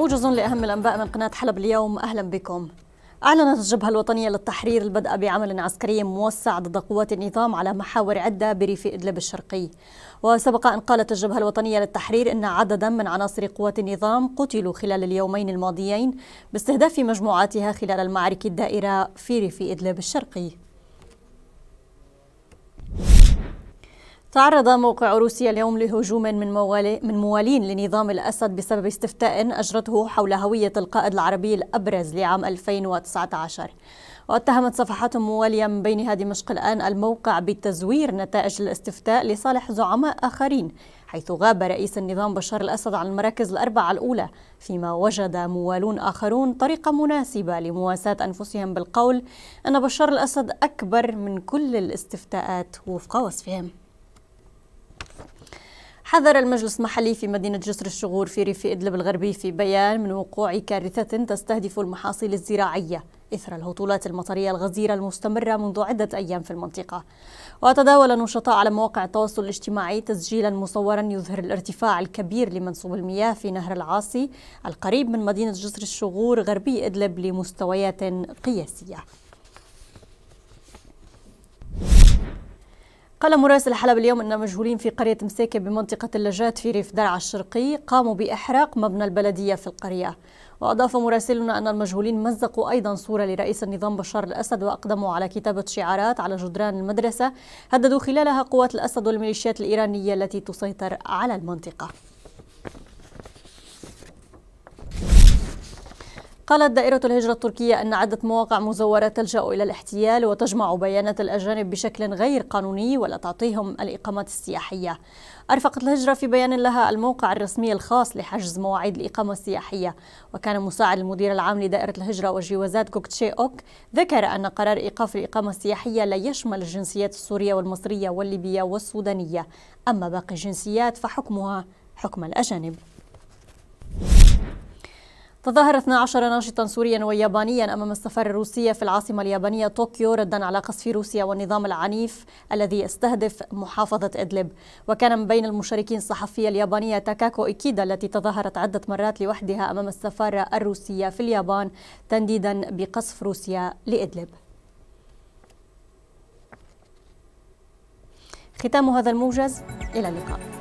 موجز لأهم الأنباء من قناة حلب اليوم أهلا بكم أعلنت الجبهة الوطنية للتحرير البدء بعمل عسكري موسع ضد قوات النظام على محاور عدة بريف إدلب الشرقي وسبق أن قالت الجبهة الوطنية للتحرير أن عددا من عناصر قوات النظام قتلوا خلال اليومين الماضيين باستهداف مجموعاتها خلال المعارك الدائرة في ريف إدلب الشرقي تعرض موقع روسيا اليوم لهجوم من موالي من موالين لنظام الاسد بسبب استفتاء اجرته حول هويه القائد العربي الابرز لعام 2019 واتهمت صفحات مواليه من بينها دمشق الان الموقع بتزوير نتائج الاستفتاء لصالح زعماء اخرين حيث غاب رئيس النظام بشار الاسد عن المراكز الاربعه الاولى فيما وجد موالون اخرون طريقه مناسبه لمواساه انفسهم بالقول ان بشار الاسد اكبر من كل الاستفتاءات وفق وصفهم حذر المجلس المحلي في مدينة جسر الشغور في ريف إدلب الغربي في بيان من وقوع كارثة تستهدف المحاصيل الزراعية إثر الهطولات المطرية الغزيرة المستمرة منذ عدة أيام في المنطقة وتداول النشطاء على مواقع التواصل الاجتماعي تسجيلا مصورا يظهر الارتفاع الكبير لمنسوب المياه في نهر العاصي القريب من مدينة جسر الشغور غربي إدلب لمستويات قياسية قال مراسل حلب اليوم أن مجهولين في قرية مساكة بمنطقة اللجات في ريف درعا الشرقي قاموا بإحراق مبنى البلدية في القرية وأضاف مراسلنا أن المجهولين مزقوا أيضا صورة لرئيس النظام بشار الأسد وأقدموا على كتابة شعارات على جدران المدرسة هددوا خلالها قوات الأسد والميليشيات الإيرانية التي تسيطر على المنطقة قالت دائرة الهجرة التركية أن عدة مواقع مزورة تلجأ إلى الاحتيال وتجمع بيانات الأجانب بشكل غير قانوني ولا تعطيهم الإقامات السياحية أرفقت الهجرة في بيان لها الموقع الرسمي الخاص لحجز مواعيد الإقامة السياحية وكان مساعد المدير العام لدائرة الهجرة والجوازات كوكتشي أوك ذكر أن قرار إيقاف الإقامة السياحية لا يشمل الجنسيات السورية والمصرية والليبية والسودانية أما باقي الجنسيات فحكمها حكم الأجانب تظاهر 12 ناشطا سوريا ويابانيا امام السفاره الروسيه في العاصمه اليابانيه طوكيو ردا على قصف روسيا والنظام العنيف الذي يستهدف محافظه ادلب وكان من بين المشاركين الصحفيه اليابانيه تاكاكو ايكيدا التي تظاهرت عده مرات لوحدها امام السفاره الروسيه في اليابان تنديدا بقصف روسيا لادلب ختام هذا الموجز الى اللقاء